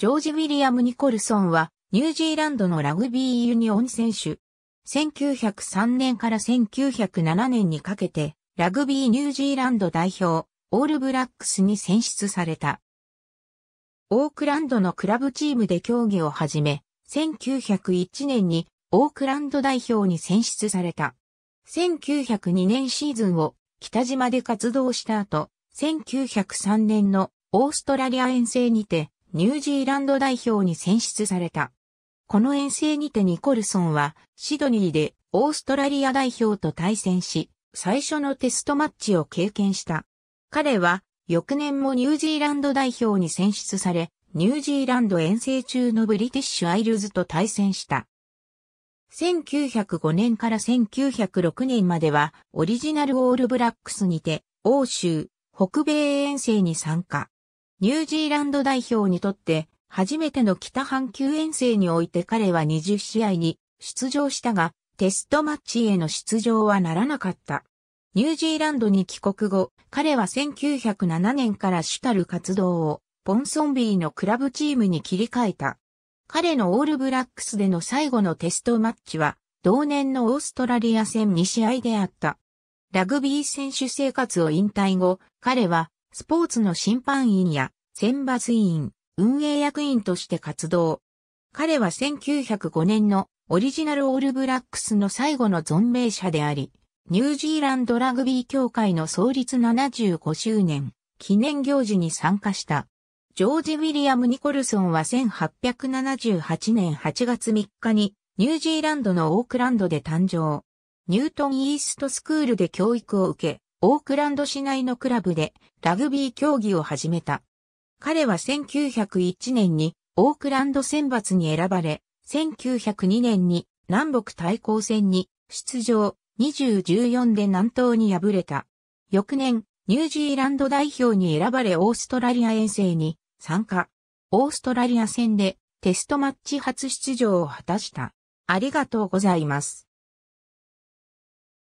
ジョージ・ウィリアム・ニコルソンは、ニュージーランドのラグビーユニオン選手。1903年から1907年にかけて、ラグビーニュージーランド代表、オールブラックスに選出された。オークランドのクラブチームで競技を始め、1901年にオークランド代表に選出された。1902年シーズンを北島で活動した後、1903年のオーストラリア遠征にてニュージーランド代表に選出された。この遠征にてニコルソンはシドニーでオーストラリア代表と対戦し、最初のテストマッチを経験した。彼は翌年もニュージーランド代表に選出され、ニュージーランド遠征中のブリティッシュアイルズと対戦した。1905年から1906年まではオリジナルオールブラックスにて欧州、北米遠征に参加。ニュージーランド代表にとって初めての北半球遠征において彼は20試合に出場したが、テストマッチへの出場はならなかった。ニュージーランドに帰国後、彼は1907年から主たる活動を、ポンソンビーのクラブチームに切り替えた。彼のオールブラックスでの最後のテストマッチは、同年のオーストラリア戦2試合であった。ラグビー選手生活を引退後、彼は、スポーツの審判員や選抜委員、運営役員として活動。彼は1905年のオリジナルオールブラックスの最後の存命者であり、ニュージーランドラグビー協会の創立75周年記念行事に参加した。ジョージ・ウィリアム・ニコルソンは1878年8月3日にニュージーランドのオークランドで誕生。ニュートン・イーストスクールで教育を受け、オークランド市内のクラブでラグビー競技を始めた。彼は1901年にオークランド選抜に選ばれ、1902年に南北対抗戦に出場2014で南東に敗れた。翌年、ニュージーランド代表に選ばれオーストラリア遠征に参加。オーストラリア戦でテストマッチ初出場を果たした。ありがとうございます。